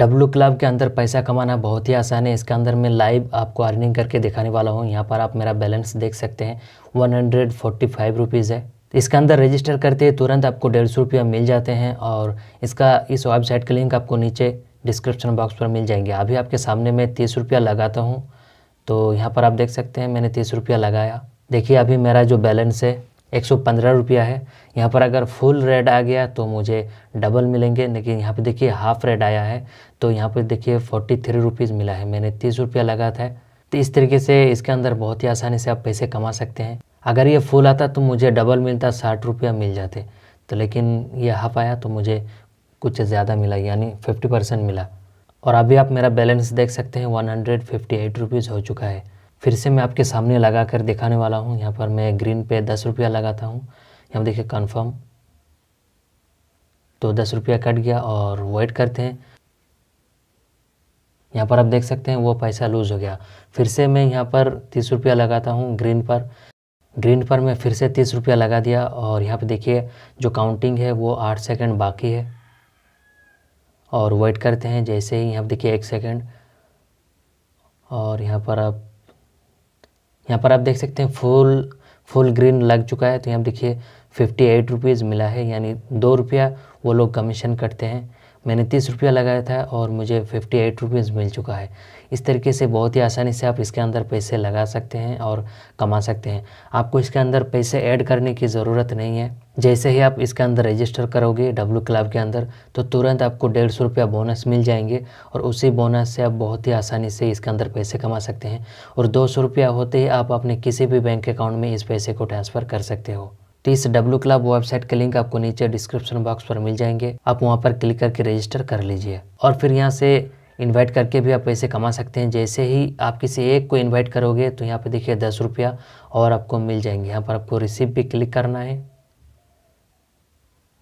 W club के अंदर पैसा कमाना बहुत ही आसान है इसके अंदर मैं लाइव आपको अर्निंग करके दिखाने वाला हूँ यहाँ पर आप मेरा बैलेंस देख सकते हैं one hundred forty five rupees है इसके अंदर रजिस्टर करते ही तुरंत आपको डेढ़ सौ रुपया मिल जाते हैं और इसका इस वेबसाइट का लिंक आपको नीचे डिस्क्रिप्शन बॉक्स पर मिल जाएंगे अभी आपके सामने मैं तीस रुपया लगाता हूँ तो यहाँ पर आप देख सकते हैं मैंने तीस रुपया लगाया देखिए अभी मेरा जो बैलेंस है एक सौ पंद्रह रुपया है यहाँ पर अगर फुल रेड आ गया तो मुझे डबल मिलेंगे लेकिन यहाँ पर देखिए हाफ रेड आया है तो यहाँ पर देखिए फोर्टी थ्री रुपीज़ मिला है मैंने तीस रुपया लगा था तो इस तरीके से इसके अंदर बहुत ही आसानी से आप पैसे कमा सकते हैं अगर ये फुल आता तो मुझे डबल मिलता साठ रुपया मिल जाते तो लेकिन ये हाफ आया तो मुझे कुछ ज़्यादा मिला यानी फिफ्टी परसेंट मिला और अभी आप मेरा बैलेंस देख सकते हैं one hundred fifty eight rupees हो चुका है फिर से मैं आपके सामने लगा कर दिखाने वाला हूँ यहाँ पर मैं ग्रीन पे दस रुपया लगाता हूँ यहाँ देखिए कन्फर्म तो दस रुपया कट गया और वेट करते हैं यहाँ पर आप देख सकते हैं वो पैसा लूज़ हो गया फिर से मैं यहाँ पर तीस रुपया लगाता हूँ ग्रीन पर ग्रीन पर मैं फिर से तीस रुपया लगा दिया और यहाँ पर देखिए जो काउंटिंग है वो आठ सेकंड बाकी है और वेट करते हैं जैसे ही यहाँ देखिए एक सेकंड और यहाँ पर आप यहाँ पर आप देख सकते हैं फुल फुल ग्रीन लग चुका है तो यहाँ देखिए फिफ्टी एट रुपीज़ मिला है यानी दो रुपया वो लोग कमीशन कटते हैं मैंने तीस रुपया लगाया था और मुझे फिफ्टी एट रुपीज़ मिल चुका है इस तरीके से बहुत ही आसानी से आप इसके अंदर पैसे लगा सकते हैं और कमा सकते हैं आपको इसके अंदर पैसे ऐड करने की ज़रूरत नहीं है जैसे ही आप इसके अंदर रजिस्टर करोगे डब्ल्यू क्लब के अंदर तो तुरंत आपको डेढ़ सौ रुपया बोनस मिल जाएंगे और उसी बोनस से आप बहुत ही आसानी से इसके अंदर पैसे कमा सकते हैं और दो सौ रुपया होते ही आप अपने किसी भी बैंक अकाउंट में इस पैसे को ट्रांसफ़र कर सकते हो इस डब्ल्यू क्लब वेबसाइट के लिंक आपको नीचे डिस्क्रिप्शन बॉक्स पर मिल जाएंगे आप वहाँ पर क्लिक करके रजिस्टर कर लीजिए और फिर यहाँ से इन्वाइट करके भी आप पैसे कमा सकते हैं जैसे ही आप किसी एक को इन्वाइट करोगे तो यहाँ पर देखिए दस रुपया और आपको मिल जाएंगे यहाँ पर आपको रिसीव भी क्लिक करना है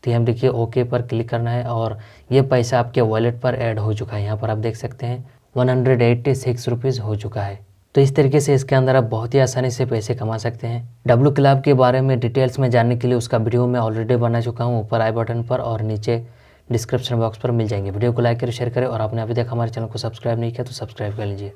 तो हम देखिए ओके पर क्लिक करना है और ये पैसा आपके वॉलेट पर ऐड हो चुका है यहाँ पर आप देख सकते हैं one hundred eighty six rupees हो चुका है तो इस तरीके से इसके अंदर आप बहुत ही आसानी से पैसे कमा सकते हैं डब्लू क्लब के बारे में डिटेल्स में जानने के लिए उसका वीडियो मैं ऑलरेडी बना चुका हूँ ऊपर आई बटन पर और नीचे डिस्क्रिप्शन बॉक्स पर मिल जाएंगे वीडियो को लाइक करें शेयर करें और आपने अभी तक हमारे चैनल को सब्सक्राइब नहीं किया तो सब्सक्राइब कर लीजिए